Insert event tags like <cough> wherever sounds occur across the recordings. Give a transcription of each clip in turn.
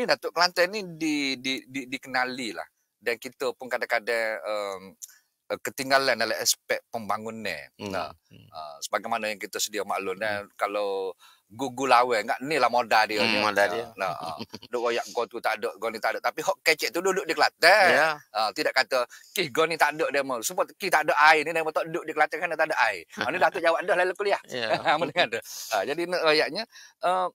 ni Datuk Kelantan ni di, di, di, dikenali lah dan kita pun kadang-kadang um, eh, ketinggalan dalam aspek pembangunan. Hmm. Nah, hmm. Uh, sebagaimana yang kita sedia maklum hmm. dan kalau gugu lawe enggak ni lah modal dia hmm, moda dia nah, uh, <laughs> duk royak go tu tak ada go ni tak ada tapi hok kecek tu duduk di kelantan yeah. Ya. uh, tidak kata ki go ni tak ada dia mau sebab ki tak ada air ni dia tak duduk di kelantan kan tak ada air ini ah, datuk jawab dah lalu kuliah yeah. Ya. <laughs> uh, jadi nak royaknya uh,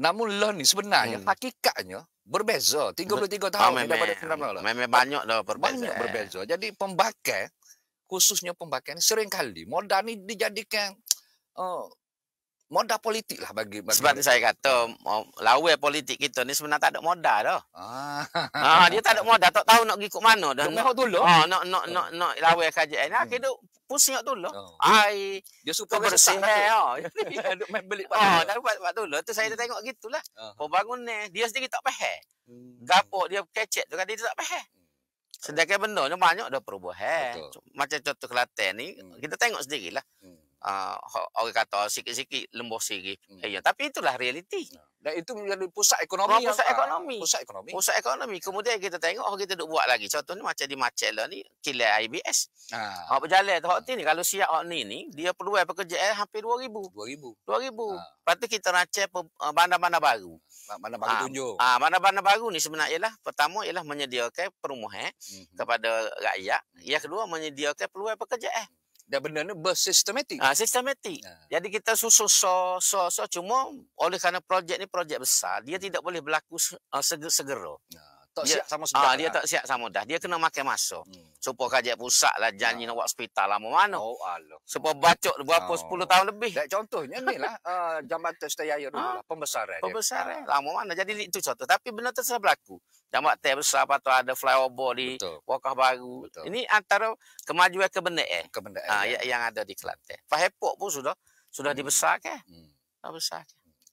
Namun loh ni sebenarnya hmm. hakikatnya berbeza 33 tahun Be- daripada sebelum lah. Memang banyak dah berbeza. Banyak eh. berbeza. Jadi pembakar khususnya pembakar ni kali moda ni dijadikan uh, moda politik lah bagi, bagi sebab saya kata lawe politik kita ni sebenarnya tak ada moda dah. Ah. ah dia tak ada moda tak tahu nak pergi ke mana dah. Dia nak dulu. Ah nak nak nak nak lawan KJN ni akhirnya ah, hmm pusing kat dulu. Ai oh. dia suka bersih oh. ha. <laughs> Duk main belik oh, pada. Ah, dah buat waktu dulu tu saya hmm. tengok gitulah. uh ah. bangun Pembangun ni dia sendiri tak faham. Hmm. gapo dia kecek tu kan dia tak faham. Hmm. Sedangkan benda ni banyak dah perubahan. Macam contoh Kelantan ni hmm. kita tengok sendirilah. Hmm. Uh, orang kata sikit-sikit lembur sikit. Eh, ya, tapi itulah realiti. Dan itu menjadi pusat ekonomi. Pusat, pusat ah, ekonomi. Pusat ekonomi. Pusat ekonomi. Kemudian kita tengok, oh, kita duk buat lagi. Contohnya macam di Macella ni, kilai IBS. Ha. Ah. berjalan tu, ni. Kalau siap hak ni ni, dia perlu pekerja eh, hampir 2,000. 2,000. 2,000. Ha. Ah. Lepas tu kita rancang ah, bandar-bandar baru. Ah, Bandar baru ah. tunjuk. Ah, bandar-bandar baru ni sebenarnya ialah, pertama ialah menyediakan perumahan hmm. kepada rakyat. Yang kedua, menyediakan peluang pekerjaan. Eh dan benda ni bersistematik. Ah, ha, sistematik. Ha. Jadi kita susul so, so, so. Cuma oleh kerana projek ni projek besar, dia hmm. tidak boleh berlaku uh, ah, seger, segera. Ha. Tak siap sama ah, sedar. Ha, dia tak siap sama dah. Dia kena makan masa. Hmm. Supaya kajian pusat lah janji ha. nak buat hospital lama mana. Oh, Allah. Supaya bacok berapa oh. 10 tahun lebih. Dan contohnya ni lah, uh, <laughs> jambatan setiaya dulu ha? pembesaran. Pembesaran, lama mana. Jadi itu contoh. Tapi benda tersebut berlaku. Jambat teh besar atau ada flyover di Wakah Baru. Betul. Ini antara kemajuan eh? kebenaran. Kebenaran. Ah, ha, ya. ya. yang ada di Kelantan. Pak Hepok pun sudah sudah hmm. dibesarkan. Hmm. Dah besar.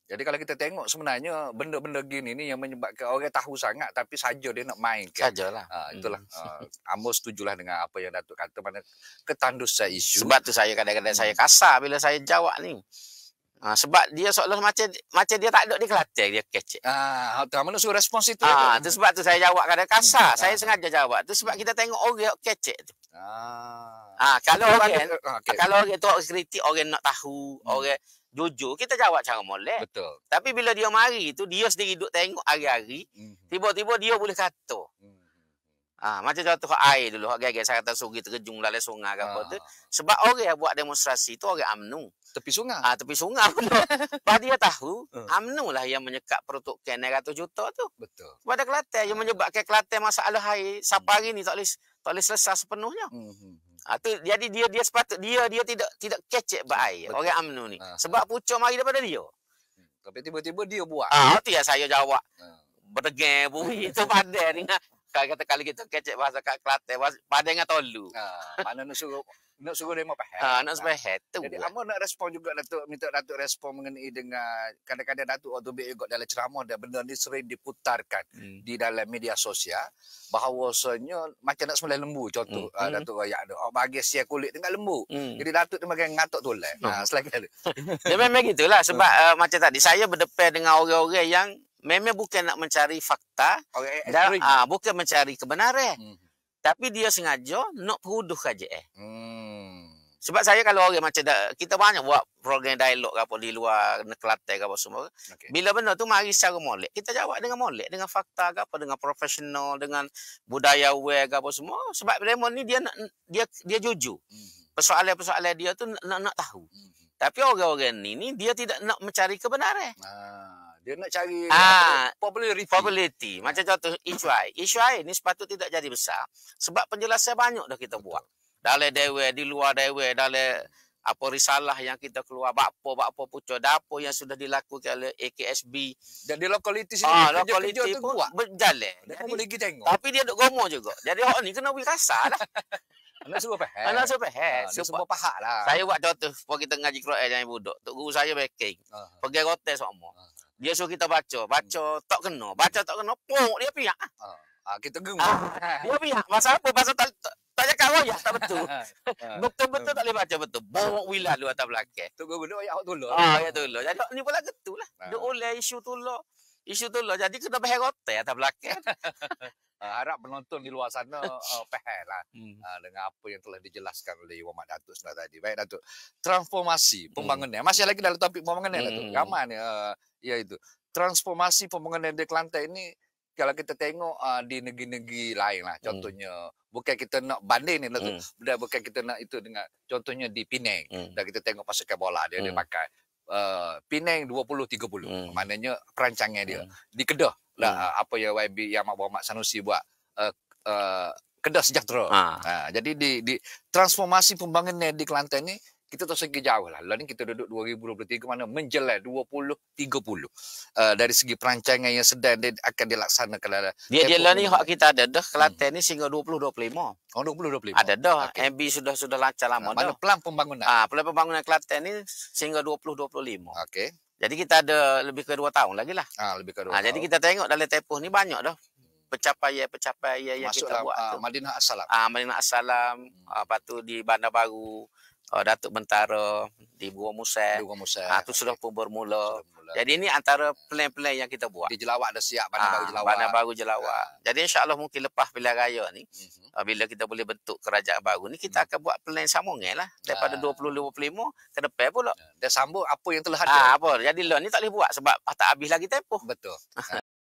Jadi kalau kita tengok sebenarnya benda-benda gini ni yang menyebabkan orang tahu sangat tapi saja dia nak main. Kan? Sajalah. Ha, itulah. Hmm. Uh, ah, Amos setujulah dengan apa yang Datuk kata. Mana ketandusan isu. Sebab tu saya kadang-kadang hmm. saya kasar bila saya jawab ni. Ha, sebab dia seolah macam macam dia tak ada di Kelantan dia kecek. Ah, ha, mana suruh respons itu? Ah, tu sebab tu saya jawab kadang hmm, kasar. Hmm, saya ha. sengaja jawab. Tu sebab kita tengok orang kecek tu. Ah. Ha, kalau orang okay. okay. kalau orang tu kritik orang nak tahu, hmm. orang jujur, kita jawab cara boleh. Betul. Tapi bila dia mari tu dia sendiri duduk tengok hari-hari, hmm. tiba-tiba dia boleh kata. Hmm. Ah ha, macam contoh air dulu hak gaya-gaya sangat sungai terjung dalam sungai ke ha. tu. Ah. Sebab orang yang buat demonstrasi tu orang AMNU tepi sungai. Ah ha, tepi sungai pun. Pada <laughs> dia tahu ha. Ah. AMNU lah yang menyekat peruntukan 900 juta tu. Betul. Pada Kelantan yang ah. menyebabkan Kelantan masalah air sehari hmm. ni tak boleh tak boleh selesai sepenuhnya. Hmm. Ha, tu, jadi dia dia sepatut dia dia tidak tidak kecek berair Betul. orang AMNU ni. Ha. Sebab pucuk mari daripada dia. Hmm, tapi tiba-tiba dia buat. Ah, ha, tu yang saya jawab. Ha. Berdegang bumi itu pandai kalau kata kali kita kecek bahasa kat klate, pada dengan tolu ha mana nak suruh nak suruh demo pahal ha nak sampai tu jadi lah. amo nak respon juga datuk minta datuk respon mengenai dengan kadang-kadang datuk waktu be juga dalam ceramah dan benda ni sering diputarkan hmm. di dalam media sosial bahawa bahawasanya macam nak sembelih lembu contoh hmm. uh, datuk ayak tu oh, bagi sia kulit dengan lembu hmm. jadi datuk dia makan ngatuk tulen ha oh. ah, selagi <laughs> dia memang gitulah sebab uh, macam tadi saya berdepan dengan orang-orang yang memang bukan nak mencari fakta okay, dan uh, bukan mencari kebenaran. Hmm. Tapi dia sengaja nak peruduh saja. Eh. Hmm. Sebab saya kalau orang macam da, kita banyak buat program dialog ke apa di luar Kelantan ke apa semua. Okay. Bila benda tu mari secara molek. Kita jawab dengan molek, dengan fakta ke apa, dengan profesional, dengan budaya aware ke apa semua. Sebab Raymond ni dia nak, dia dia jujur. Hmm. Persoalan-persoalan dia tu nak, nak tahu. Hmm. Tapi orang-orang ni, ni dia tidak nak mencari kebenaran. Ah. Dia nak cari ah, popularity. popularity. Macam contoh Ishuai. Ishuai ni sepatutnya tidak jadi besar sebab penjelasan banyak dah kita buat. Dalam dewe, di luar dewe, dalam apa risalah yang kita keluar, bakpo, bakpo pucuk dapo yang sudah dilakukan oleh AKSB. Dan di lokaliti sini, ah, lokaliti pun tu buat. berjalan. Dia boleh pergi tengok. Tapi dia duduk gomo juga. Jadi orang ni kena wirasa lah. <laughs> Anak semua paham. Anak semua paham. Anak ah, semua paham lah. Saya buat contoh, kalau tengah ngaji kerajaan yang budak. Tok guru saya baking. Uh ah. -huh. Pergi rotel semua. Uh ah. -huh dia suruh kita baca baca hmm. tak kena baca tak kena pok dia pihak ah, ah kita gemuk ah, dia pihak masa apa masa tak tak ta, ta cakap ya tak betul <laughs> ah, betul betul tak boleh baca betul bawa wila lu atas belakang tu gua ya hok tolong ah ya tolong jadi ni pula ketulah. dia ah. oleh isu tolong isu tolong jadi kena berherot atas belakang <laughs> uh, harap penonton di luar sana uh, <laughs> faham lah hmm. uh, dengan apa yang telah dijelaskan oleh Muhammad Datuk sebentar tadi. Baik Datuk, transformasi hmm. pembangunan. Hmm. Masih lagi dalam topik pembangunan hmm. Datuk. Ramai ni uh, ya itu. Transformasi pembangunan di Kelantan ini kalau kita tengok uh, di negeri-negeri lain lah hmm. contohnya hmm. bukan kita nak banding ni Datuk. Hmm. Dan bukan kita nak itu dengan contohnya di Penang. Hmm. Dan kita tengok pasukan bola dia hmm. dia pakai uh, Penang 20 30. Hmm. Maknanya perancangan dia hmm. di Kedah lah hmm. apa yang YB yang Mak Mak Sanusi buat uh, uh, kedah sejahtera. Ha. Ha, jadi di, di transformasi pembangunan di Kelantan ni kita tak segi jauh lah. Lain kita duduk 2023 mana menjelai 2030. Uh, eh, dari segi perancangan yang sedang dia akan dilaksanakan. Lah. Dia dia, dia lah ni hak kita ada dah. Kelantan hmm. ni sehingga 2025. Oh 2025. Ada dah. Okay. MB sudah sudah lancar lama nah, dah. Mana pelan pembangunan? Ah, pelan pembangunan Kelantan ni sehingga 2025. Okey. Jadi kita ada lebih ke dua tahun lagi lah. Ah, lebih ke dua ah, tahun. Jadi kita tengok dalam tepuh ni banyak dah. Hmm. Pencapaian-pencapaian ya, ya yang kita dalam, buat. Masuk uh, Madinah Assalam. Ah, Madinah Assalam. Hmm. Ah, lepas tu di Bandar Baru. Uh, Datuk Bentara. Di Buah Musai. Di Buah Musai. Ah, okay. sudah pun bermula. Sudah bermula. Jadi ini antara plan-plan yang kita buat. Di Jelawat dah siap. Bandar ah, Baru Jelawat. Bandar Baru Jelawat. Ah. Jadi insyaAllah mungkin lepas pilihan raya ni. Mm-hmm. Ah, bila kita boleh bentuk kerajaan baru ni kita hmm. akan buat plan sambungan lah daripada ha. Ah. 2025 ke depan pula ya. dia sambung apa yang telah ada ha, apa jadi loan ni tak boleh buat sebab tak habis lagi tempoh betul <laughs>